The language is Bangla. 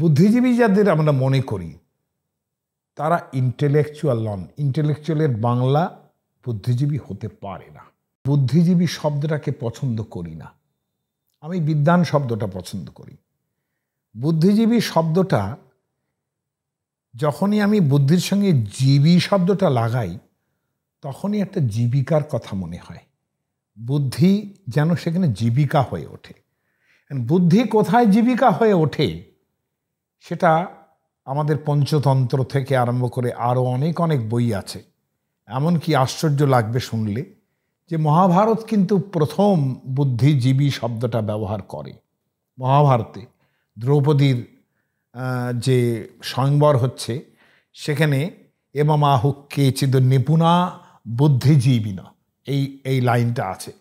বুদ্ধিজীবী যাদের আমরা মনে করি তারা ইন্টেলেকচুয়াল নন ইন্টেলেকচুয়ালের বাংলা বুদ্ধিজীবী হতে পারে না বুদ্ধিজীবী শব্দটাকে পছন্দ করি না আমি বিদ্যান শব্দটা পছন্দ করি বুদ্ধিজীবী শব্দটা যখনই আমি বুদ্ধির সঙ্গে জীবী শব্দটা লাগাই তখনই একটা জীবিকার কথা মনে হয় বুদ্ধি যেন সেখানে জীবিকা হয়ে ওঠে বুদ্ধি কোথায় জীবিকা হয়ে ওঠে সেটা আমাদের পঞ্চতন্ত্র থেকে আরম্ভ করে আরও অনেক অনেক বই আছে এমনকি আশ্চর্য লাগবে শুনলে যে মহাভারত কিন্তু প্রথম বুদ্ধিজীবী শব্দটা ব্যবহার করে মহাভারতে দ্রৌপদীর যে স্বয়ংবর হচ্ছে সেখানে এমামা আহুক কে চিদ নিপুণা বুদ্ধিজীবী না এই এই লাইনটা আছে